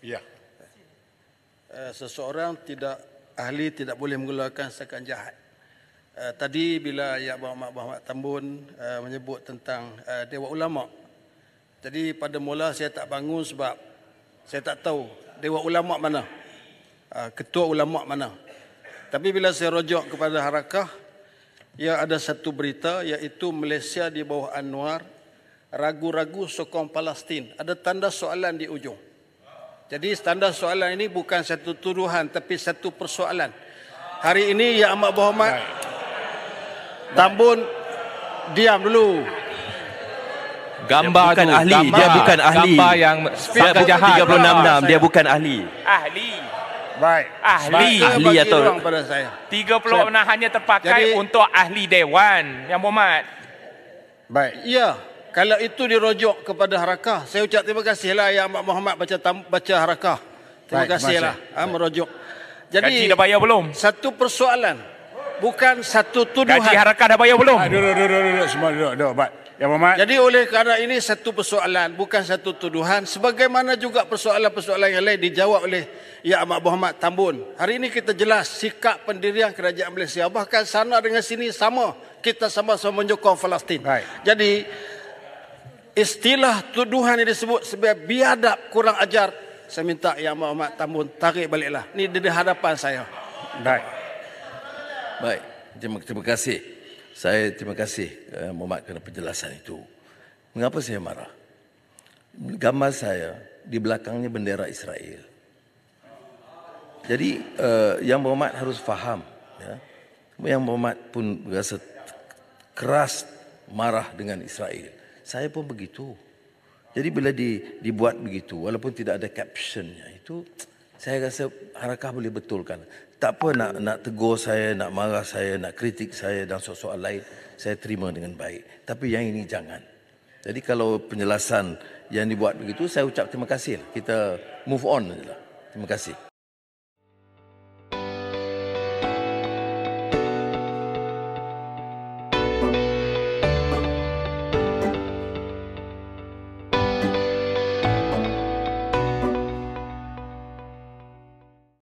Ya. Eh, seseorang tidak ahli tidak boleh menggunakan sakan jahat. Eh, tadi bila Ayah Muhammad Muhammad Tambun eh, menyebut tentang Dewa Ulama. Jadi pada mula saya tak bangun sebab saya tak tahu Dewa Ulama mana. ketua Ulama mana. Tapi bila saya rojok kepada Harakah, ya ada satu berita iaitu Malaysia di bawah Anwar ragu-ragu sokong Palestin. Ada tanda soalan di ujung. Jadi standar soalan ini bukan satu tuduhan tapi satu persoalan. Hari ini Ya amat berhormat Tambun diam dulu. Gambar dia bukan tu, ahli, gambar, dia bukan ahli. Gambar yang sangat jahat. 366 dia bukan ahli. Ahli. Baik. Ahli, ahli atau pada saya. 36 hanya terpakai Jadi, untuk ahli dewan yang berhormat. Baik. Ya. Kalau itu dirojok kepada harakah, saya ucap terima kasihlah yang Mak Muhammad baca baca harakah. Terima Baik, kasihlah ha, ah, merojok. Jadi Gaji dah bayar belum? Satu persoalan. Bukan satu tuduhan. Gaji harakah dah bayar belum? Ha, duduk, duduk, duduk, semua duduk, duduk. Baik. Ya Muhammad. Jadi oleh kerana ini satu persoalan, bukan satu tuduhan. Sebagaimana juga persoalan-persoalan yang lain dijawab oleh Ya Mak Muhammad Tambun. Hari ini kita jelas sikap pendirian kerajaan Malaysia. Bahkan sana dengan sini sama. Kita sama-sama menyokong Palestin. Jadi, istilah tuduhan yang disebut sebagai biadab kurang ajar saya minta yang amat-amat tambun tarik baliklah Ini di hadapan saya baik baik terima, terima kasih saya terima kasih eh, Muhammad kerana penjelasan itu mengapa saya marah gambar saya di belakangnya bendera Israel jadi eh, yang Muhammad harus faham ya yang Muhammad pun berasa keras marah dengan Israel saya pun begitu. Jadi bila di, dibuat begitu, walaupun tidak ada captionnya itu, saya rasa harakah boleh betulkan. Tak apa nak, nak tegur saya, nak marah saya, nak kritik saya dan soal-soal lain, saya terima dengan baik. Tapi yang ini jangan. Jadi kalau penjelasan yang dibuat begitu, saya ucap terima kasih. Lah. Kita move on. Lah. Terima kasih.